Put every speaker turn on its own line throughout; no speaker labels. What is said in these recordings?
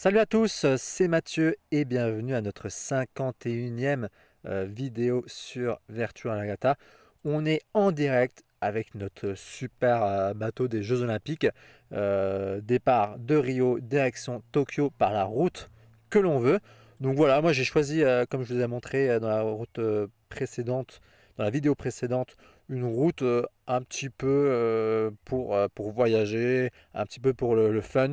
Salut à tous, c'est Mathieu et bienvenue à notre 51e euh, vidéo sur Virtual On est en direct avec notre super euh, bateau des Jeux Olympiques. Euh, départ de Rio, direction Tokyo par la route que l'on veut. Donc voilà, moi j'ai choisi, comme je vous ai montré dans la route précédente, dans la vidéo précédente, une route un petit peu pour, pour voyager, un petit peu pour le fun.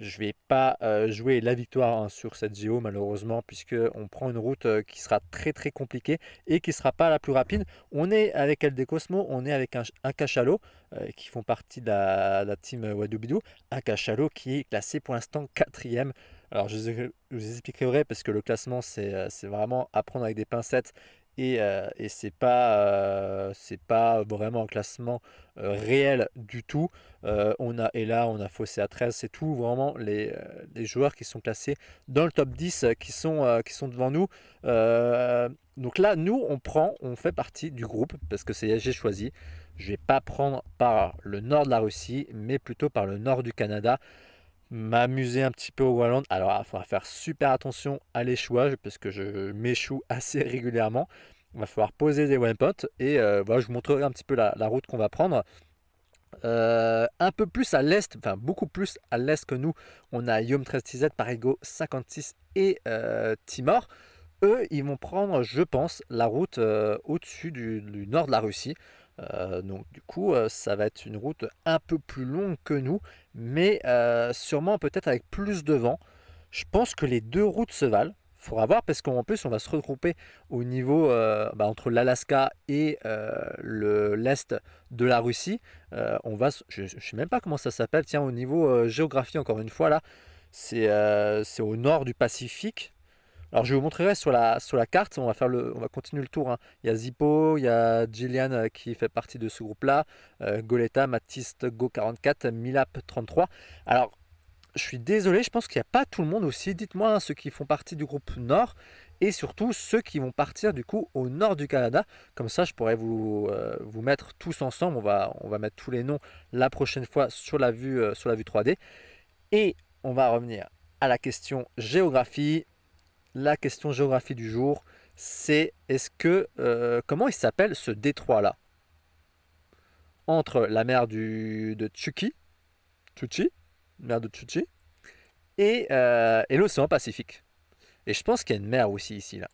Je ne vais pas euh, jouer la victoire hein, sur cette géo malheureusement puisqu'on prend une route euh, qui sera très très compliquée et qui ne sera pas la plus rapide. On est avec Elde Cosmo, on est avec un, cachalot euh, qui font partie de la, team Wadoubidou. Un cachalot qui est classé pour l'instant quatrième. Alors je vous expliquerai parce que le classement c'est vraiment à prendre avec des pincettes euh, et, c'est pas euh, c'est pas vraiment un classement euh, réel du tout on a et là on a faussé à 13 c'est tout vraiment les, les, joueurs qui sont classés dans le top 10 qui sont qui sont devant nous donc là nous on prend on fait partie du groupe parce que c'est j'ai choisi je vais pas prendre par le nord de la Russie mais plutôt par le nord du Canada m'amuser un petit peu au Wallon, Alors, il faudra faire super attention à l'échouage parce que je m'échoue assez régulièrement. Il va falloir poser des waypoints et euh, voilà, je vous montrerai un petit peu la, route qu'on va prendre. Euh, un peu plus à l'est, enfin beaucoup plus à l'est que nous, on a Yom 13 Parigo 56 et euh, Timor. Eux, ils vont prendre, je pense, la route au-dessus du nord de la Russie. Euh, donc du coup, euh, ça va être une route un peu plus longue que nous, mais euh, sûrement peut-être avec plus de vent. Je pense que les deux routes se valent. Il Faudra voir parce qu'en plus on va se regrouper au niveau bah, entre l'Alaska et l'est de la Russie. on va, je, ne sais même pas comment ça s'appelle. Tiens, au niveau géographie encore une fois là, c'est au nord du Pacifique, alors je vous montrerai sur la, sur la carte, on va, faire le, on va continuer le tour. Hein. Il y a Zippo, il y a Gillian euh, qui fait partie de ce groupe-là, euh, Goleta, Matiste, Go44, Milap33. Alors je suis désolé, je pense qu'il n'y a pas tout le monde aussi. Dites-moi hein, ceux qui font partie du groupe Nord et surtout ceux qui vont partir du coup au nord du Canada. Comme ça, je pourrais vous, euh, vous mettre tous ensemble. On va, on va mettre tous les noms la prochaine fois sur la vue, sur la vue 3D. Et on va revenir à la question géographie la question géographie du jour, c'est est-ce que euh, comment il s'appelle ce détroit là entre la mer du, de Chucky, mer de euh, et, l'océan Pacifique. Et je pense qu'il y a une mer aussi ici là.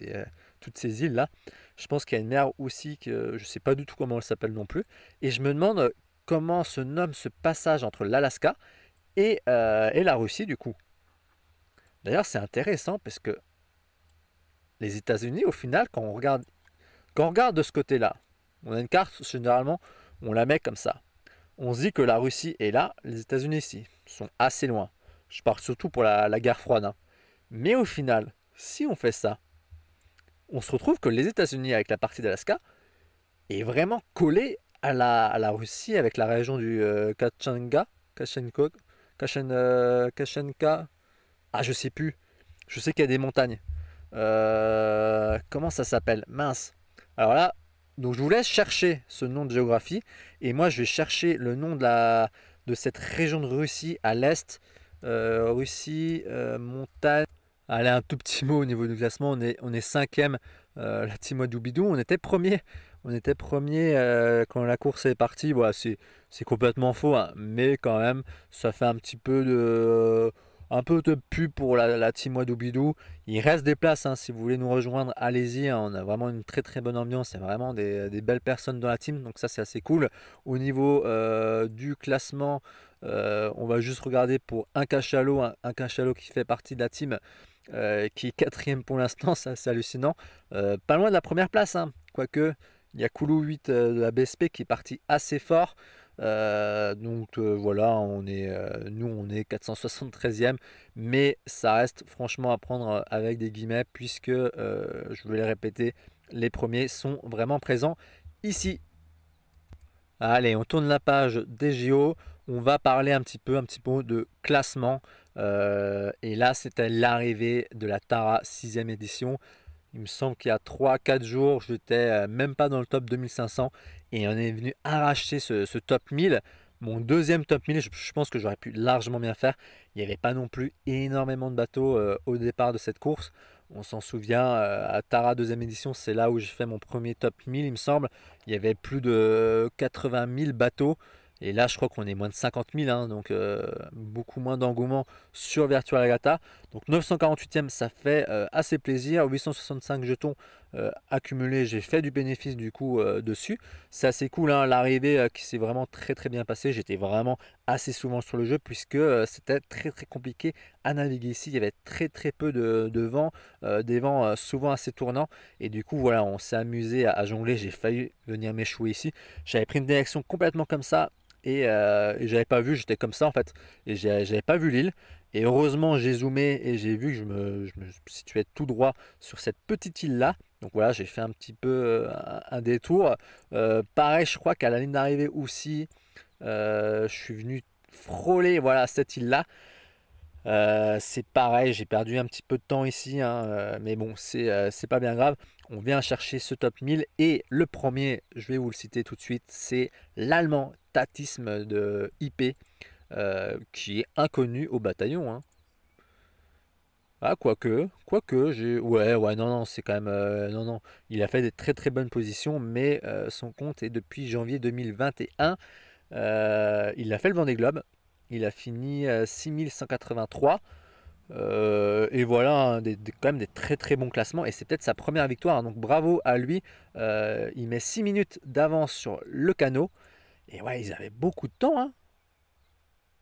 Euh, toutes ces îles là. Je pense qu'il y a une mer aussi que je sais pas du tout comment elle s'appelle non plus. Et je me demande comment se nomme ce passage entre l'Alaska et, et la Russie du coup. D'ailleurs, c'est intéressant parce que les États-Unis, au final, quand on regarde, quand on regarde de ce côté-là, on a une carte, généralement, on la met comme ça. On se dit que la Russie est là, les États-Unis ici, sont assez loin. Je parle surtout pour la, guerre froide. Hein. Mais au final, si on fait ça, on se retrouve que les États-Unis, avec la partie d'Alaska, est vraiment collé à la, Russie avec la région du euh, euh, Kachenka, ah, je sais plus. Je sais qu'il y a des montagnes. Euh, comment ça s'appelle Mince. Alors là, donc je vous laisse chercher ce nom de géographie. Et moi, je vais chercher le nom de, la, de cette région de Russie à l'est. Euh, Russie, euh, montagne. Allez, un tout petit mot au niveau du classement. On est, on est cinquième, la timodoubidou Doubidou. On était premier. On était premier quand la course est partie. Voilà, c'est complètement faux, hein. mais quand même, ça fait un petit peu de un peu de pub pour la, team Wadoubidou. Il reste des places, hein, si vous voulez nous rejoindre, allez-y. Hein. on a vraiment une très très bonne ambiance, il y a vraiment des, belles personnes dans la team, donc ça c'est assez cool. Au niveau euh, du classement, euh, on va juste regarder pour un cachalot, un, cachalot qui fait partie de la team. Euh, qui est quatrième pour l'instant, ça c'est hallucinant. pas loin de la première place, hein. quoique il y a Koulou 8 de la BSP qui est parti assez fort. Euh, donc euh, voilà, on est, euh, nous on est 473e, mais ça reste franchement à prendre avec des guillemets puisque, je vais le répéter, les premiers sont vraiment présents ici. Allez, on tourne la page des JO. On va parler un petit peu, un petit peu de classement. et là, c'était l'arrivée de la Tara 6e édition. Il me semble qu'il y a 3-4 jours, je n'étais euh, même pas dans le top 2500 et on est venu arracher ce, top 1000. Mon deuxième top 1000, je, pense que j'aurais pu largement bien faire. Il n'y avait pas non plus énormément de bateaux euh, au départ de cette course. On s'en souvient, euh, à Tara, deuxième édition, c'est là où j'ai fait mon premier top 1000, il me semble. Il y avait plus de 80 000 bateaux. Et là, je crois qu'on est moins de 50 000, hein, donc beaucoup moins d'engouement sur Virtua Lagata. Donc 948e, ça fait euh, assez plaisir. 865 jetons euh, accumulés, j'ai fait du bénéfice du coup euh, dessus. C'est assez cool, hein, l'arrivée qui s'est vraiment très très bien passée. J'étais vraiment assez souvent sur le jeu puisque c'était très très compliqué à naviguer ici. Il y avait très très peu de, vent, des vents souvent assez tournants. Et du coup, voilà, on s'est amusé à jongler. J'ai failli venir m'échouer ici. J'avais pris une direction complètement comme ça euh, et, j'avais pas vu, j'étais comme ça en fait. Et j'avais pas vu l'île. Et heureusement, j'ai zoomé et j'ai vu que je me, situais tout droit sur cette petite île-là. Donc voilà, j'ai fait un petit peu euh, un, détour. Euh, pareil, je crois qu'à la ligne d'arrivée aussi, je suis venu frôler voilà, cette île-là. c'est pareil, j'ai perdu un petit peu de temps ici, hein, mais bon, c'est pas bien grave on vient chercher ce top 1000. Et le premier, je vais vous le citer tout de suite, c'est l'allemand tatisme de IP, euh, qui est inconnu au bataillon. Hein. Ah, quoique, quoique, j'ai. Ouais, ouais, non, non, c'est quand même. Euh, non, non. Il a fait des très très bonnes positions, mais euh, son compte est depuis janvier 2021. il a fait le des Globe. Il a fini 6183. Euh, et voilà, hein, quand même des très très bons classements. Et c'est peut-être sa première victoire. Hein. donc bravo à lui. Euh, il met 6 minutes d'avance sur le canot. Et ouais, ils avaient beaucoup de temps. Hein.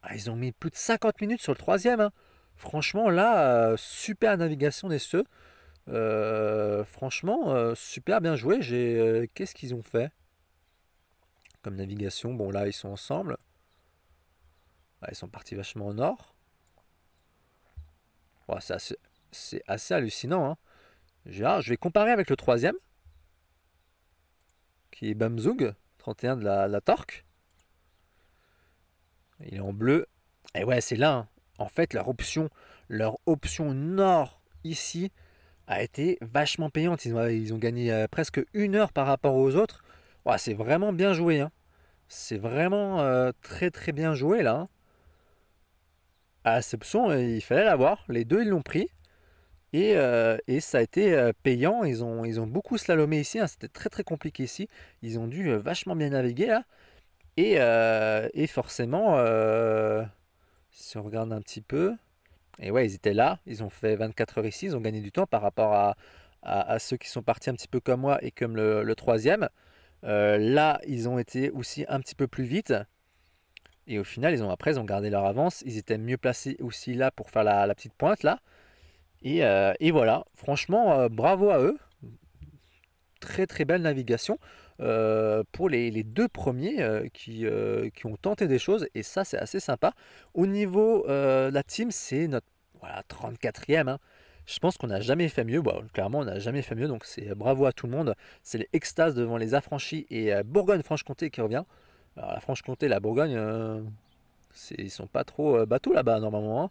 Ah, ils ont mis plus de 50 minutes sur le troisième. Franchement, là, euh, super navigation des ceux. franchement, super bien joué. J'ai, qu'est-ce qu'ils ont fait comme navigation Bon, là, ils sont ensemble. ils sont partis vachement au nord. Oh, c'est assez, hallucinant. Hein. Ah, je vais comparer avec le troisième, qui est Bamzug, 31 de la, Torque. Il est en bleu. Et ouais, c'est là. Hein. En fait, leur option, leur option nord ici a été vachement payante. Ils ont, ils ont gagné euh, presque une heure par rapport aux autres. c'est vraiment bien joué. Hein. C'est vraiment euh, très très bien joué là. Hein à ce euh, il fallait l'avoir. Les deux, ils l'ont pris. Et, euh, ça a été euh, payant. Ils ont, ils ont beaucoup slalomé ici. Hein. C'était très très compliqué ici. Ils ont dû vachement bien naviguer là. Et, forcément, si on regarde un petit peu, et ouais, ils étaient là. Ils ont fait 24 heures ici. Ils ont gagné du temps par rapport à, à, ceux qui sont partis un petit peu comme moi et comme le troisième. là, ils ont été aussi un petit peu plus vite. Et au final, ils ont après, ils ont gardé leur avance. Ils étaient mieux placés aussi là pour faire la, petite pointe là. Et, euh, voilà, franchement, euh, bravo à eux. Très très belle navigation euh, pour les, deux premiers qui, ont tenté des choses. Et ça, c'est assez sympa. Au niveau de la team, c'est notre 34e. Hein. Je pense qu'on n'a jamais fait mieux. clairement, on n'a jamais fait mieux. Donc c'est bravo à tout le monde. C'est l'extase devant les affranchis et Bourgogne-Franche-Comté qui revient. Alors la Franche-Comté, la Bourgogne, ils euh, ils sont pas trop euh, bateaux là-bas normalement. Hein.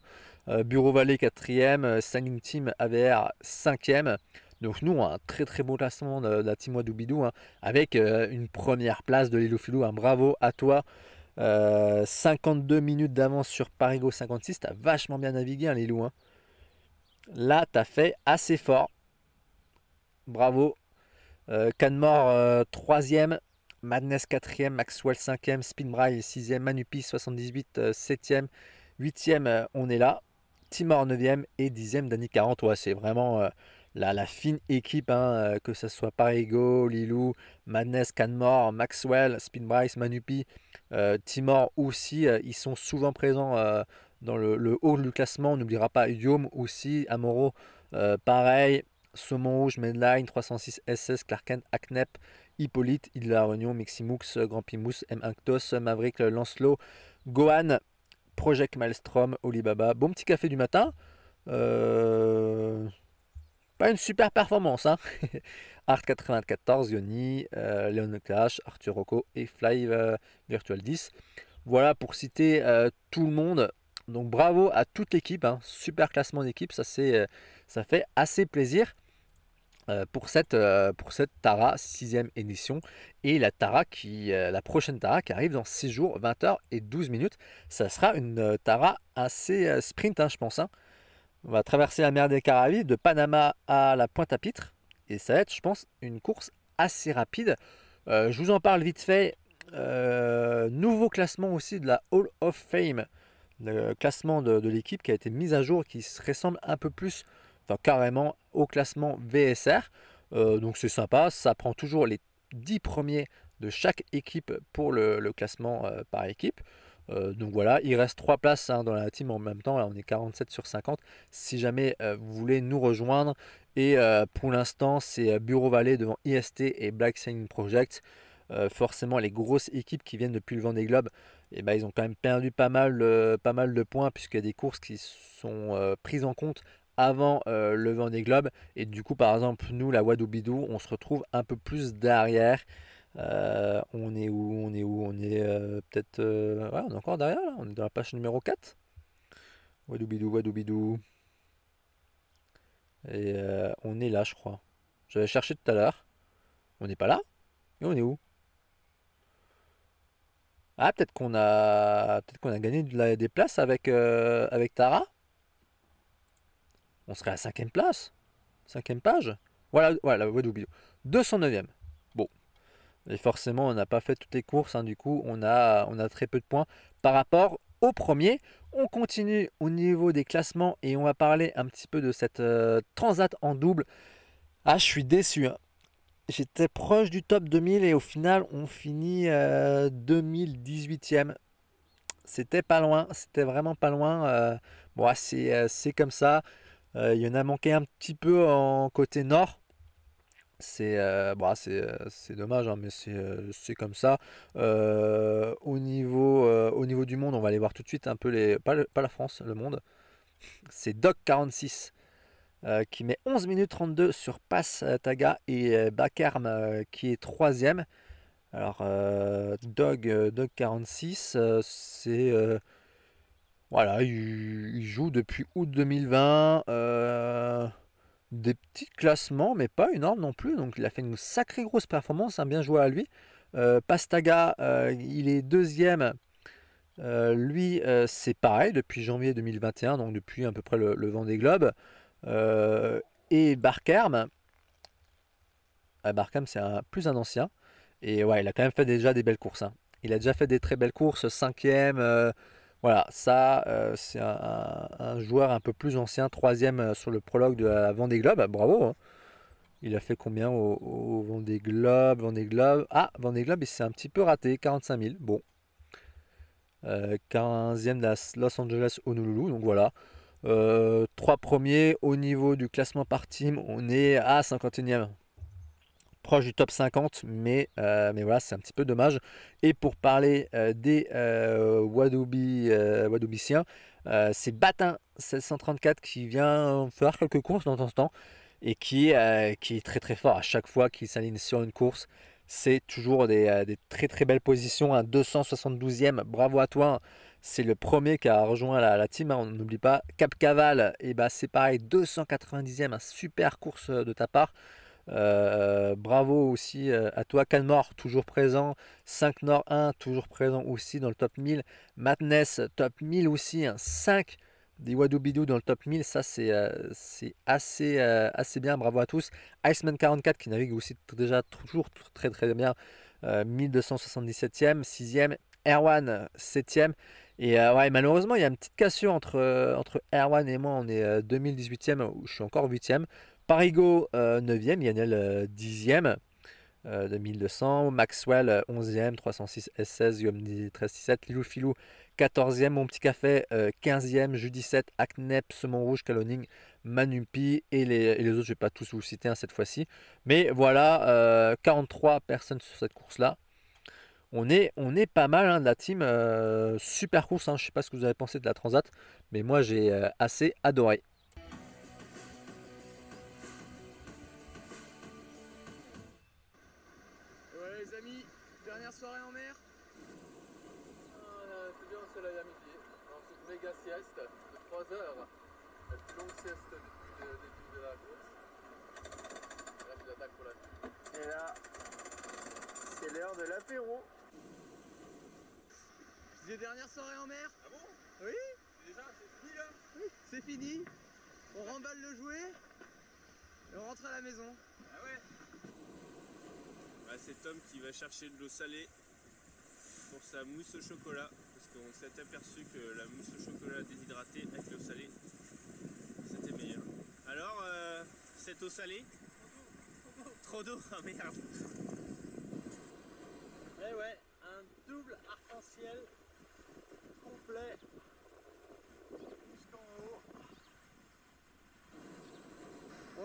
Euh, Bureau Vallée 4 ème Sanguine Team AVR 5e. Donc nous, un très très beau classement de, la Team Wadoubidou hein, avec une première place de l'Iloufilou. Bravo à toi. 52 minutes d'avance sur Parigo 56. T'as vachement bien navigué, hein, les Hein. Là, t'as fait assez fort. Bravo. Euh, Canmore, ème troisième. Madness 4e, Maxwell 5e, spinbry 6e, Manupi 78 7e, 8e, on est là. Timor 9e et 10e, Dani 40. c'est vraiment euh, la, fine équipe, hein, euh, que ce soit Parigo, Lilou, Madness, Canmore, Maxwell, Spinbrice, Manupi, euh, Timor aussi. ils sont souvent présents dans le, haut du classement. On n'oubliera pas Yom aussi, Amoro, pareil. Saumon Rouge, Medline, 306 SS, Clarken, Acnep. Hippolyte, Idla, Réunion, Grand Pimous, M. Actos, Maverick, Lancelot, Gohan, Project Maelstrom, Olibaba. Bon petit café du matin. Euh, pas une super performance. Hein. Art 94, Yoni, euh, Léon Leon Clash, Arthur Rocco et Fly euh, Virtual 10. Voilà pour citer tout le monde. Donc bravo à toute l'équipe. Hein. Super classement d'équipe. Ça, ça fait assez plaisir. Euh, pour cette, euh, pour cette Tara 6ème édition et la Tara qui euh, la prochaine Tara qui arrive dans 6 jours 20h et 12 minutes ça sera une Tara assez sprint hein, je pense hein. on va traverser la mer des Caraïbes de Panama à la Pointe à Pitre et ça va être je pense une course assez rapide je vous en parle vite fait nouveau classement aussi de la Hall of Fame le classement de, de l'équipe qui a été mis à jour qui se ressemble un peu plus carrément au classement VSR. Euh, donc c'est sympa, ça prend toujours les 10 premiers de chaque équipe pour le, classement euh, par équipe. Euh, donc voilà, il reste trois places hein, dans la team en même temps, on est 47 sur 50. Si jamais vous voulez nous rejoindre, et pour l'instant c'est Bureau Vallée devant IST et Black Sign Project. forcément les grosses équipes qui viennent depuis le des Globes et eh ben, ils ont quand même perdu pas mal, pas mal de points puisqu'il y des courses qui sont prises en compte avant le vent des globes Et du coup, par exemple, nous, la Wadoubidou, on se retrouve un peu plus derrière. on est où On est où On est peut-être. ouais, on est encore derrière là. On est dans la page numéro 4. Wadoubidou, Wadoubidou. Et on est là, je crois. J'avais cherché tout à l'heure. On n'est pas là Et on est où Ah, peut-être qu'on a, peut qu'on a gagné des places avec, avec Tara on serait à cinquième place, cinquième page. Voilà, voilà la voie 209e. Bon. Et forcément, on n'a pas fait toutes les courses, hein. du coup, on a, on a très peu de points par rapport au premier. On continue au niveau des classements et on va parler un petit peu de cette euh, transat en double. Ah, je suis déçu. Hein. J'étais proche du top 2000 et au final, on finit 2018e. Euh, c'était pas loin, c'était vraiment pas loin. moi euh, bon, c'est comme ça. Euh, il y en a manqué un petit peu en côté nord. C'est euh, bah, euh, c'est dommage, hein, mais c'est comme ça. au, niveau, au niveau du monde, on va aller voir tout de suite un peu les. Pas, la France, le monde. C'est Doc46 qui met 11 minutes 32 sur passe Taga et Bakarm qui est troisième. Alors, Dog, Dog46, c'est voilà, il, joue depuis août 2020. Euh, des petits classements, mais pas énormes non plus. Donc il a fait une sacrée grosse performance. un hein, bien joué à lui. Euh, Pastaga, euh, il est deuxième. lui, c'est pareil depuis janvier 2021, donc depuis à peu près le, vent des globes. et Barkerm, ah, Barkerm, c'est un, plus un ancien. Et ouais, il a quand même fait déjà des belles courses. Hein. Il a déjà fait des très belles courses, cinquième, voilà, ça, euh, c'est un, joueur un peu plus ancien, troisième euh, sur le prologue de la Vendée Globe. Ah, bravo. Hein. Il a fait combien au, Vendée Globe Globe. Ah, Vendée Globe, il s'est un petit peu raté, 45 000. Bon. Euh, quinzième 15e de Los Angeles Honolulu. Donc voilà. trois premiers au niveau du classement par team. On est à 51e proche du top 50, mais, euh, mais voilà, c'est un petit peu dommage. Et pour parler euh, des euh, Wadoubi, Wadoubiciens, c'est Batin 1634 qui vient faire quelques courses dans ce temps et qui, qui est très très fort à chaque fois qu'il s'aligne sur une course. C'est toujours des, très très belles positions, un 272e, bravo à toi. Hein. C'est le premier qui a rejoint la, team, hein. on n'oublie pas. Cap Caval, et bah c'est pareil, 290e, un super course de ta part. Euh, bravo aussi euh, à toi, Canmore, toujours présent. 5 Nord 1, toujours présent aussi dans le top 1000. Matness top 1000 aussi. 5 hein. des Wadoubidou dans le top 1000, ça c'est euh, assez, assez bien, bravo à tous. Iceman44 qui navigue aussi déjà toujours très très bien, 1277e, 6e, Erwan 7e. Et ouais, malheureusement, il y a une petite cassure entre, entre Erwan et moi, on est 2018e, je suis encore 8e. Parigo, 9e. Yanel, 10e. de 1200, Maxwell 11e, 306 S16, 13, 1367, Lilou Filou 14e, Mon Petit Café 15e, euh, Judy 7, Acnep, Semon Rouge, Caloning, Manumpi et les, autres, je ne vais pas tous vous citer hein, cette fois-ci. Mais voilà, 43 euh, personnes sur cette course-là. On est, on est pas mal hein, de la team. Euh, super course, hein. je ne sais pas ce que vous avez pensé de la Transat, mais moi j'ai assez adoré. C'est l'heure de l'apéro. Les dernières soirées en mer Ah bon Oui Déjà, c'est fini là Oui, c'est fini. On remballe le jouet et on rentre à la maison. Ah ouais bah, C'est Tom qui va chercher de l'eau salée pour sa mousse au chocolat. Parce qu'on s'est aperçu que la mousse au chocolat déshydratée avec l'eau salée, c'était meilleur. Alors, euh, cette eau salée Trop d'eau Ah merde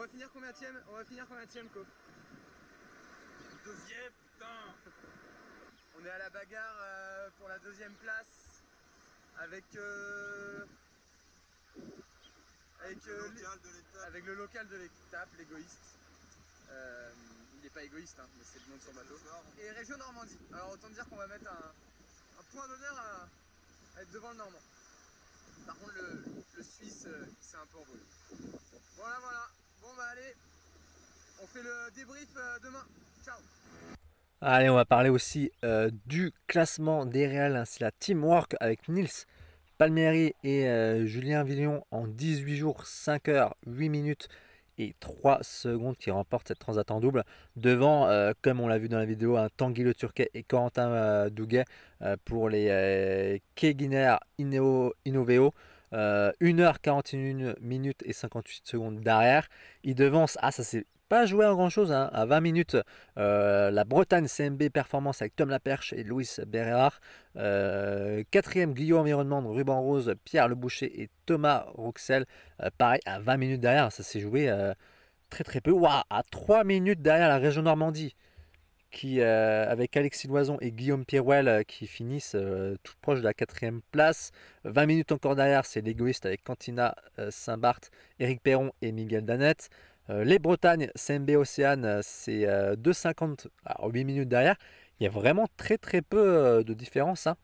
va finir combien On va finir combien tième, Co Deuxième, putain On est à la bagarre euh, pour la deuxième place avec euh, euh, avec, le local de l'étape, l'égoïste. il n'est pas égoïste, hein, mais c'est le nom de son bateau. Et région Normandie. Alors autant dire qu'on va mettre un, point d'honneur à, être devant le Normand. Par contre, le, le Suisse, c'est un peu envolé. Voilà, voilà. Bon bah allez, on fait le débrief euh, demain. Ciao Allez, on va parler aussi euh, du classement des réels. C'est la teamwork avec Nils Palmieri et euh, Julien Villon en 18 jours, 5 heures, 8 minutes et 3 secondes qui remportent cette transat en double devant, comme on l'a vu dans la vidéo, un hein, Tanguy Le Turquet et Corentin Douguet pour les Keguiner Innoveo 1h41 euh, minutes et 58 secondes derrière. Il devance, ah ça c'est pas joué en grand chose, hein, à 20 minutes, euh, la Bretagne CMB Performance avec Tom Laperche et Louis Bérard. Euh, quatrième Guillaume Environnement Ruban Rose, Pierre Le Boucher et Thomas Roxel. pareil, à 20 minutes derrière, ça s'est joué très très peu. Waouh, à 3 minutes derrière la région Normandie qui, euh, avec Alexis Loison et Guillaume Pierwell euh, qui finissent euh, tout proche de la quatrième place. 20 minutes encore derrière, c'est l'égoïste avec Cantina Saint-Barth, Eric Perron et Miguel Danette. les Bretagnes, CMB Océane, c'est 2,50, 8 minutes derrière. Il y a vraiment très très peu de différence. Hein.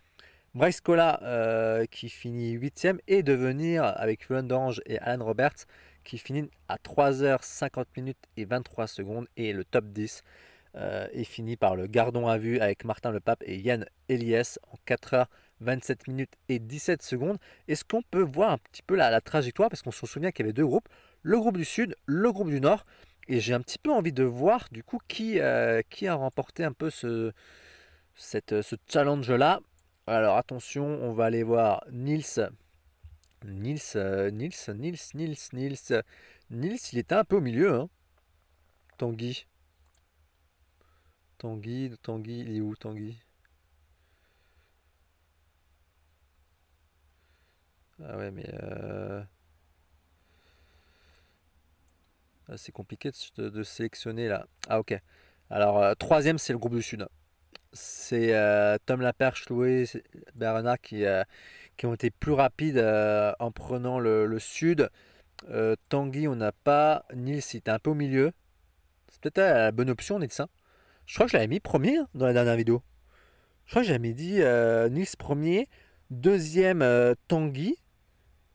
Bryce Cola qui finit 8 e et devenir avec Fulham d'Orange et Alan Roberts qui finit à 3h50 minutes et 23 secondes et le top 10. Euh, et finit par le gardon à vue avec Martin Lepape et Yann Elias en 4 h 27 minutes et 17 secondes. Est-ce qu'on peut voir un petit peu la, trajectoire Parce qu'on se souvient qu'il y avait deux groupes, le groupe du Sud, le groupe du Nord. Et j'ai un petit peu envie de voir du coup qui, euh, qui a remporté un peu ce, ce challenge-là. Alors attention, on va aller voir Nils. Nils, euh, Nils, Nils, Nils, Nils. Nils, il était un peu au milieu. Hein. Tanguy, Tanguy, Tanguy, il est où Tanguy Ah ouais, mais... Euh, ah, c'est compliqué de, sélectionner là. Ah ok. Alors, euh, troisième, c'est le groupe du Sud. C'est euh, Tom Laperche, Louis Bernard qui, qui ont été plus rapides en prenant le, Sud. Tanguy, on n'a pas. Nils, il était un peu au milieu. C'est peut-être la bonne option, Nils. Je crois que je l'avais mis premier hein, dans la dernière vidéo. Je crois que j'avais dit euh, Nice premier, deuxième euh, Tanguy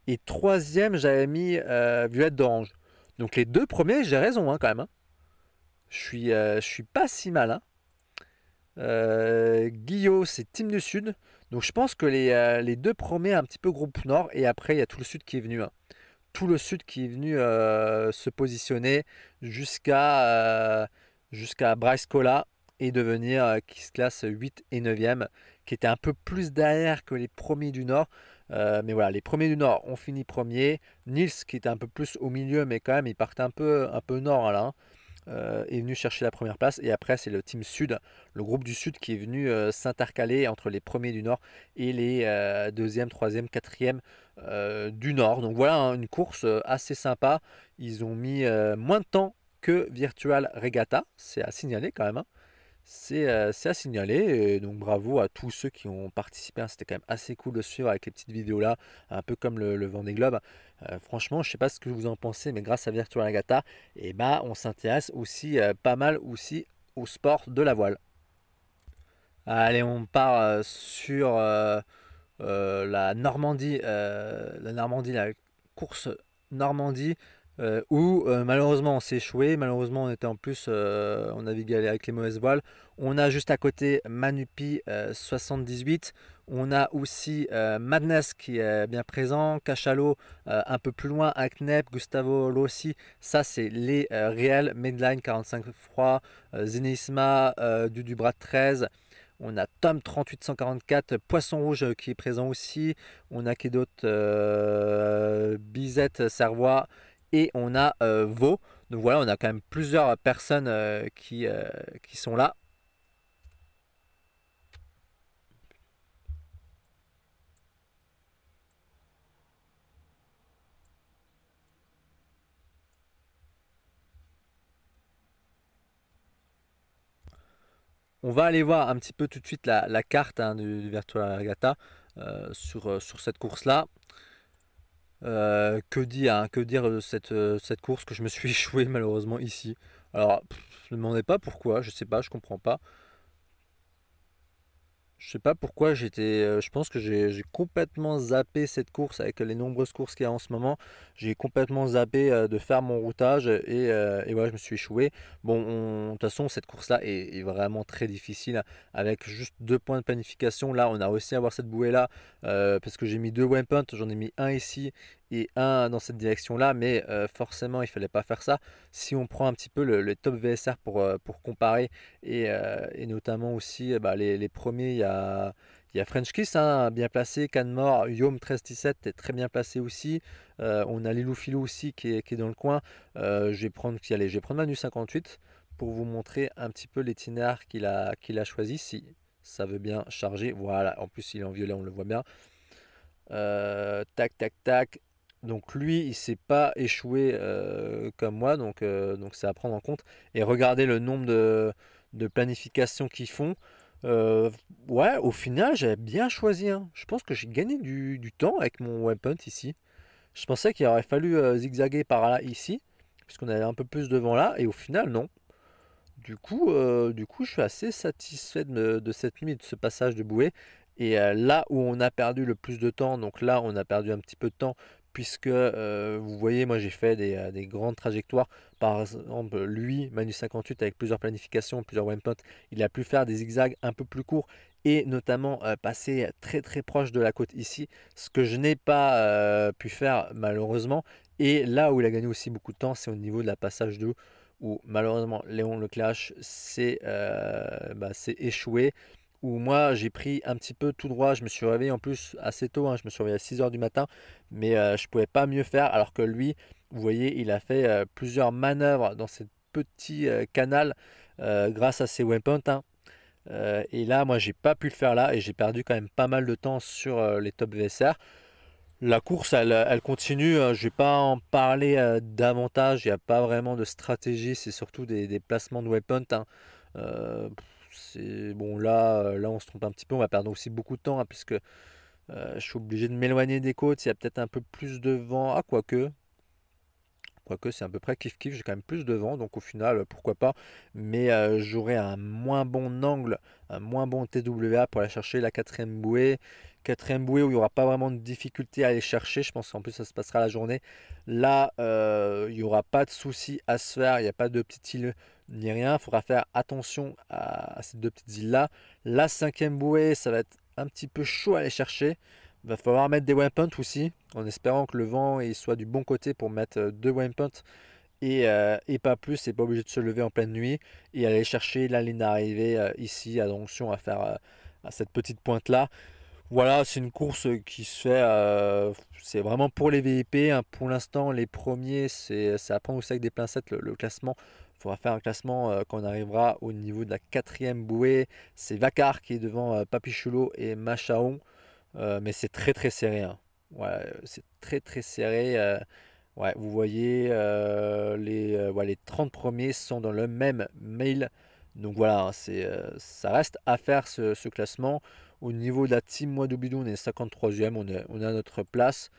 et troisième j'avais mis euh, Violette d'Orange. Donc les deux premiers, j'ai raison hein, quand même. Hein. Je, suis, je suis pas si mal. Hein. c'est Team du Sud. Donc je pense que les, deux premiers, un petit peu groupe Nord, et après il y a tout le Sud qui est venu. Tout le Sud qui est venu se positionner jusqu'à jusqu'à Bryce Cola et devenir euh, qui se classe 8 et 9e, qui était un peu plus derrière que les premiers du Nord. Euh, mais voilà, les premiers du Nord ont fini premiers. Nils, qui était un peu plus au milieu, mais quand même, il partait un peu, un peu nord hein, là, hein. Euh, est venu chercher la première place. Et après, c'est le team Sud, le groupe du Sud, qui est venu s'intercaler entre les premiers du Nord et les deuxième, troisième, quatrième du Nord. Donc voilà, hein, une course assez sympa. Ils ont mis moins de temps Virtual Regatta. C'est à signaler quand même. Hein. Euh, c'est à signaler. donc bravo à tous ceux qui ont participé. Hein. C'était quand même assez cool de suivre avec les petites vidéos là, un peu comme le, vent Vendée Globe. Euh, franchement, je sais pas ce que vous en pensez, mais grâce à Virtual Regatta, et eh ben, on s'intéresse aussi euh, pas mal aussi au sport de la voile. Allez, on part sur la Normandie, la Normandie, la course Normandie. Euh, où euh, malheureusement on s'est échoué, malheureusement on était en plus, euh, on avait avec les mauvaises voiles. On a juste à côté Manupi 78, on a aussi Madness qui est bien présent, Cachalot un peu plus loin, Aknep, Gustavo Lossi ça c'est les réels, Medline 45 froid, Zenisma, bras 13. On a Tom 3844, Poisson Rouge qui est présent aussi. On a qui d'autres Bizette Servois et on a euh, Vaux. Donc voilà, on a quand même plusieurs personnes euh, euh, qui, sont là On va aller voir un petit peu tout de suite la, carte hein, du, du Virtual sur cette course-là. Euh, que, dire, hein, que dire de euh, cette, course que je me suis échoué malheureusement ici Alors, je ne me demandez pas pourquoi, je sais pas, je comprends pas. Je sais pas pourquoi j'étais. Euh, je pense que j'ai complètement zappé cette course avec les nombreuses courses qu'il y a en ce moment. J'ai complètement zappé euh, de faire mon routage et, euh, et je me suis échoué. Bon, de toute façon, cette course-là est, vraiment très difficile hein. avec juste deux points de planification. Là, on a réussi à avoir cette bouée-là parce que j'ai mis deux waypoints. J'en ai mis un ici et un dans cette direction-là, mais euh, forcément il fallait pas faire ça. Si on prend un petit peu le, top VSR pour, euh, pour comparer, et, euh, notamment aussi eh ben, les, premiers, il y a, il y French Kiss, hein, bien placé, Canmore, Yom 1317 est très bien placé aussi. on a Lilou Filou aussi qui est, dans le coin. je, vais prendre, allez, je vais prendre Manu 58 pour vous montrer un petit peu l'itinéraire qu'il a, qu'il a choisi, si ça veut bien charger. Voilà, en plus il est en violet, on le voit bien. tac, tac, tac. Donc lui, il ne s'est pas échoué euh, comme moi, donc euh, donc c'est à prendre en compte. Et regardez le nombre de, planifications qu'ils font. Euh, ouais, au final, j'avais bien choisi. Hein. Je pense que j'ai gagné du, temps avec mon weapon ici. Je pensais qu'il aurait fallu zigzaguer par là ici, puisqu'on avait un peu plus devant là, et au final, non. Du coup, du coup je suis assez satisfait de, de cette nuit, de ce passage de bouée. Et là où on a perdu le plus de temps, donc là on a perdu un petit peu de temps, puisque euh, vous voyez, moi j'ai fait euh, des, grandes trajectoires. Par exemple, lui, manu 58, avec plusieurs planifications, plusieurs waypoints il a pu faire des zigzags un peu plus courts et notamment euh, passer très très proche de la côte ici, ce que je n'ai pas pu faire malheureusement. Et là où il a gagné aussi beaucoup de temps, c'est au niveau de la passage d'eau où malheureusement Léon le Clash bah, s'est échoué où moi j'ai pris un petit peu tout droit. Je me suis réveillé en plus assez tôt, hein. je me suis réveillé à 6 h du matin, mais euh, je pouvais pas mieux faire. Alors que lui, vous voyez, il a fait euh, plusieurs manœuvres dans ce petit euh, canal grâce à ses waypoints. Hein. et là, moi j'ai pas pu le faire là et j'ai perdu quand même pas mal de temps sur les top VSR. La course, elle, elle continue. Hein. Je vais pas en parler davantage. Il n'y a pas vraiment de stratégie. C'est surtout des, placements de weapons. C'est bon là, euh, là on se trompe un petit peu, on va perdre aussi beaucoup de temps hein, puisque euh, je suis obligé de m'éloigner des côtes. Il y a peut-être un peu plus de vent. Ah quoique. Quoique c'est à peu près kiff kiff, j'ai quand même plus de vent, donc au final pourquoi pas. Mais euh, j'aurai un moins bon angle, un moins bon TWA pour aller chercher la quatrième bouée Quatrième bouée où il n'y aura pas vraiment de difficulté à aller chercher. Je pense qu'en plus ça se passera la journée. Là, euh, il n'y aura pas de souci à se faire. Il n'y a pas de petite îles ni rien. Il faudra faire attention à, ces deux petites îles-là. La cinquième bouée, ça va être un petit peu chaud à aller chercher. Il va falloir mettre des windpoints aussi, en espérant que le vent soit du bon côté pour mettre euh, deux waypoints euh, et, pas plus. Et pas obligé de se lever en pleine nuit et aller chercher la ligne d'arrivée ici à Donction à faire à cette petite pointe là. Voilà, c'est une course qui se fait, euh, c'est vraiment pour les VIP. Hein. Pour l'instant, les premiers, c'est à prendre au sac des pincettes le, classement. Il faudra faire un classement euh, quand on arrivera au niveau de la quatrième bouée. C'est Vacar qui est devant euh, Papichulo et Machaon. mais c'est très très serré. Hein. c'est très très serré. vous voyez, les, les 30 premiers sont dans le même mail donc voilà, hein, euh, ça reste à faire ce, classement. Au niveau de la team, moi, on est 53e, on, est, notre place.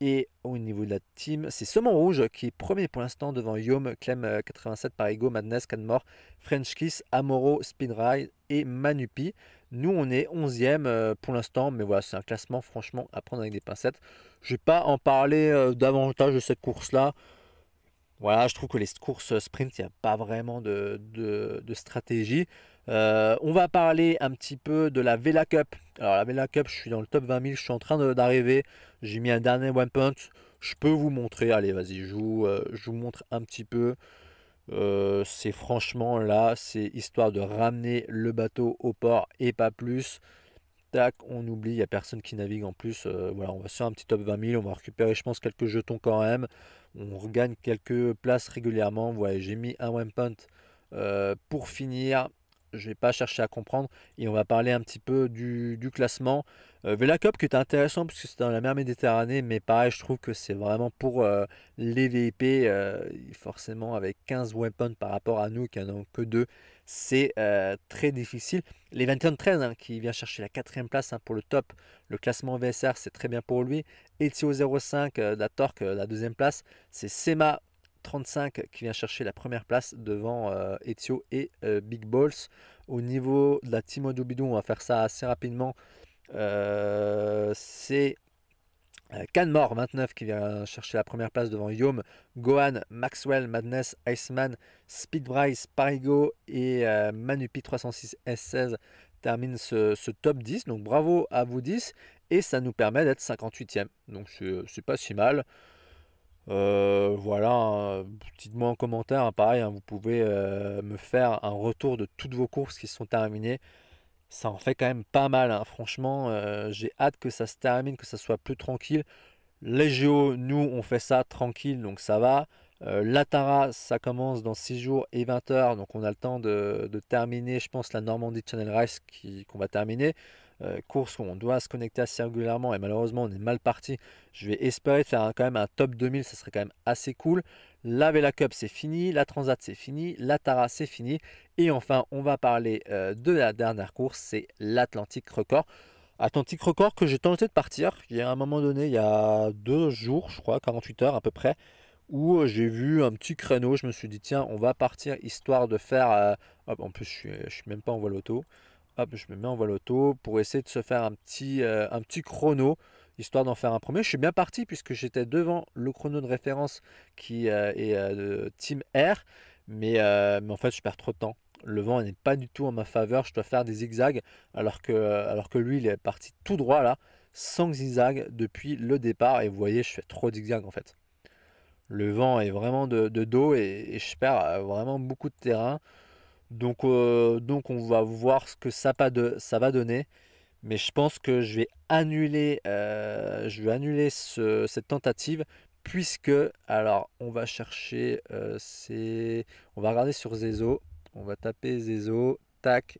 Et au niveau de la team, c'est Semon Rouge qui est premier pour l'instant devant Yom, Clem 87, euh, Parigo, Madness, Canmore, French Kiss, Amoro, Speedride et Manupi. Nous, on est 11e euh, pour l'instant, mais voilà, c'est un classement franchement à prendre avec des pincettes. Je ne vais pas en parler davantage de cette course-là. Voilà, je trouve que les courses euh, sprint, il n'y a pas vraiment de, stratégie. Euh, on va parler un petit peu de la Vela Cup. Alors la Vela Cup, je suis dans le top 20 000, je suis en train d'arriver. J'ai mis un dernier one point, Je peux vous montrer. Allez, vas-y, je, vous, euh, je vous montre un petit peu. c'est franchement là, c'est histoire de ramener le bateau au port et pas plus on oublie, il n'y a personne qui navigue en plus. Euh, voilà, on va sur un petit top 20 000, on va récupérer, je pense, quelques jetons quand même. On regagne quelques places régulièrement. Voilà, j'ai mis un one punt euh, pour finir. Je vais pas chercher à comprendre et on va parler un petit peu du, du classement. Euh, cop qui est intéressant puisque c'est dans la mer Méditerranée, mais pareil, je trouve que c'est vraiment pour euh, les VIP, forcément avec 15 weapons par rapport à nous qui n'en ont que deux c'est euh, très difficile. Les 21 13 hein, qui vient chercher la quatrième place hein, pour le top, le classement VSR, c'est très bien pour lui. Etio 05, euh, la Torque, euh, la deuxième place. C'est Sema 35 qui vient chercher la première place devant Etio et Big Balls. Au niveau de la Timo bidou on va faire ça assez rapidement. c'est euh, Canmore, 29, qui vient chercher la première place devant Yom, Gohan, Maxwell, Madness, Iceman, Speedbrice, Parigo et Manupi 306 S16 terminent ce, top 10. Donc bravo à vous 10 et ça nous permet d'être 58e. Donc c'est pas si mal. Euh, voilà, dites-moi en commentaire, hein, pareil, hein, vous pouvez euh, me faire un retour de toutes vos courses qui sont terminées ça en fait quand même pas mal. Hein. Franchement, euh, j'ai hâte que ça se termine, que ça soit plus tranquille. Les JO, nous, on fait ça tranquille, donc ça va. Euh, la L'Atara, ça commence dans 6 jours et 20 heures, donc on a le temps de, de terminer, je pense, la Normandie Channel Race qu'on va terminer. Euh, course où on doit se connecter assez régulièrement et malheureusement on est mal parti. Je vais espérer faire quand même un top 2000, ça serait quand même assez cool. La Vela Cup c'est fini, la Transat c'est fini, la Tara c'est fini. Et enfin on va parler euh, de la dernière course, c'est l'Atlantique Record. Atlantique Record que j'ai tenté de partir. Il y a un moment donné, il y a deux jours, je crois, 48 heures à peu près, où euh, j'ai vu un petit créneau. Je me suis dit, tiens, on va partir histoire de faire. en plus, je suis, suis même pas en voile auto hop, je me mets en voile auto pour essayer de se faire un petit, euh, un petit chrono, histoire d'en faire un premier. Je suis bien parti puisque j'étais devant le chrono de référence qui euh, est euh, de Team R, mais, en fait, je perds trop de temps le vent n'est pas du tout en ma faveur, je dois faire des zigzags, alors que, alors que lui, il est parti tout droit là, sans zigzag depuis le départ, et vous voyez, je fais trop de zigzags en fait. Le vent est vraiment de, dos et, je perds vraiment beaucoup de terrain. Donc, euh, donc on va voir ce que ça, va donner. Mais je pense que je vais annuler, euh, je vais annuler cette tentative puisque alors on va chercher euh, on va regarder sur Zezo on va taper Zezo tac